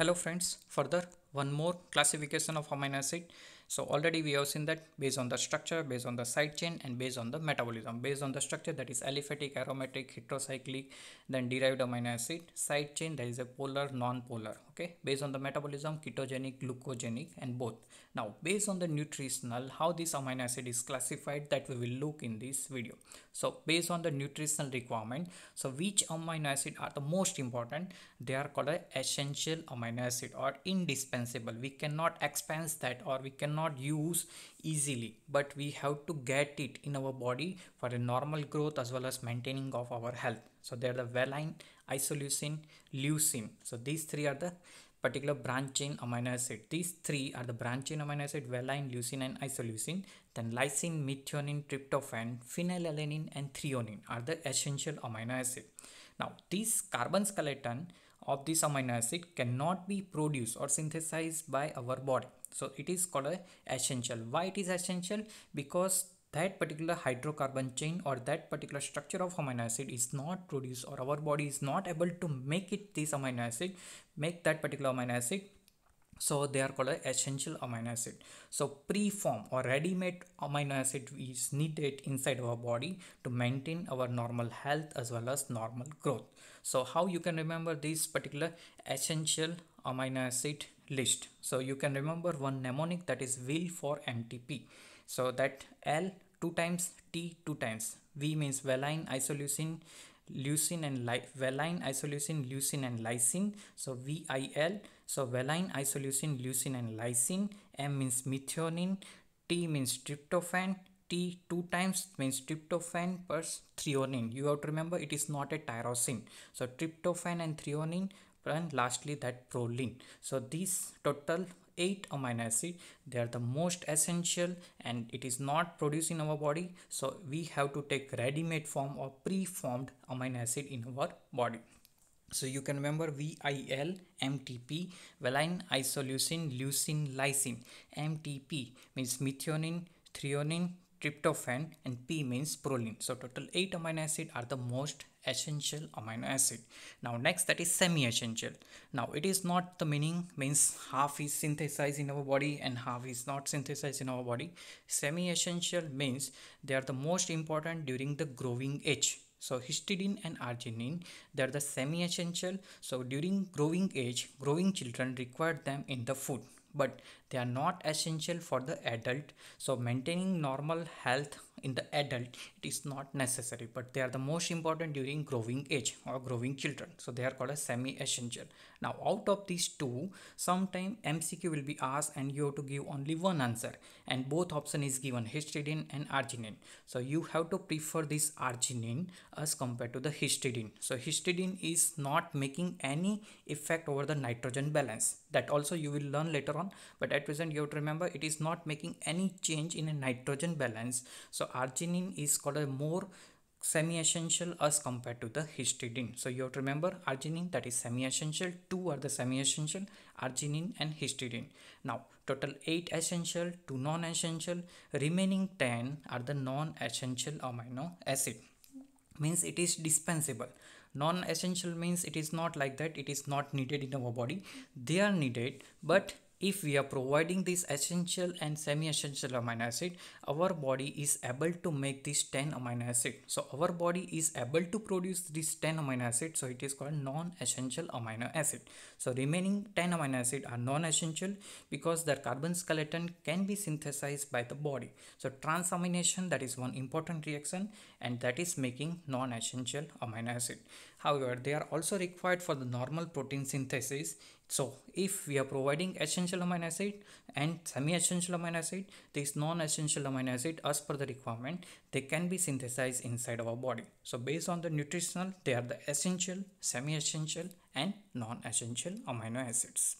Hello friends, further one more classification of amino acid so already we have seen that based on the structure, based on the side chain and based on the metabolism, based on the structure that is aliphatic, aromatic, heterocyclic, then derived amino acid, side chain that is a polar, non-polar, okay, based on the metabolism, ketogenic, glucogenic and both. Now based on the nutritional, how this amino acid is classified that we will look in this video. So based on the nutritional requirement, so which amino acid are the most important, they are called essential amino acid or indispensable. We cannot expense that or we cannot cannot use easily but we have to get it in our body for a normal growth as well as maintaining of our health so they are the valine isoleucine leucine so these three are the particular branch chain amino acid these three are the branch chain amino acid valine leucine and isoleucine then lysine methionine tryptophan phenylalanine and threonine are the essential amino acid now these carbon skeleton of this amino acid cannot be produced or synthesized by our body. So it is called a essential. Why it is essential? Because that particular hydrocarbon chain or that particular structure of amino acid is not produced or our body is not able to make it this amino acid, make that particular amino acid so they are called essential amino acid so preform or ready-made amino acid is needed inside our body to maintain our normal health as well as normal growth so how you can remember this particular essential amino acid list so you can remember one mnemonic that is will for mtp so that l two times t two times v means valine isoleucine leucine and valine, isoleucine, leucine and lysine. So VIL, so valine, isoleucine, leucine and lysine. M means methionine, T means tryptophan, T two times means tryptophan plus threonine. You have to remember it is not a tyrosine. So tryptophan and threonine and lastly that proline. So these total 8 amino acid they are the most essential and it is not produced in our body so we have to take ready-made form or pre-formed amino acid in our body so you can remember VIL, MTP, valine, isoleucine, leucine, lysine. MTP means methionine, threonine, tryptophan and P means proline. So total 8 amino acid are the most essential amino acid. Now next that is semi-essential. Now it is not the meaning means half is synthesized in our body and half is not synthesized in our body. Semi-essential means they are the most important during the growing age. So histidine and arginine, they are the semi-essential. So during growing age, growing children require them in the food but they are not essential for the adult so maintaining normal health in the adult it is not necessary but they are the most important during growing age or growing children so they are called as semi essential now out of these two sometime mcq will be asked and you have to give only one answer and both option is given histidine and arginine so you have to prefer this arginine as compared to the histidine so histidine is not making any effect over the nitrogen balance that also you will learn later on but at present you have to remember it is not making any change in a nitrogen balance so arginine is called a more semi-essential as compared to the histidine so you have to remember arginine that is semi-essential two are the semi-essential arginine and histidine now total eight essential two non-essential remaining 10 are the non-essential amino acid means it is dispensable non-essential means it is not like that it is not needed in our body they are needed but if we are providing this essential and semi-essential amino acid our body is able to make this 10 amino acid so our body is able to produce this 10 amino acid so it is called non-essential amino acid so remaining 10 amino acid are non-essential because their carbon skeleton can be synthesized by the body so transamination that is one important reaction and that is making non-essential amino acid However, they are also required for the normal protein synthesis. So if we are providing essential amino acid and semi-essential amino acid, these non-essential amino acid as per the requirement, they can be synthesized inside our body. So based on the nutritional, they are the essential, semi-essential and non-essential amino acids.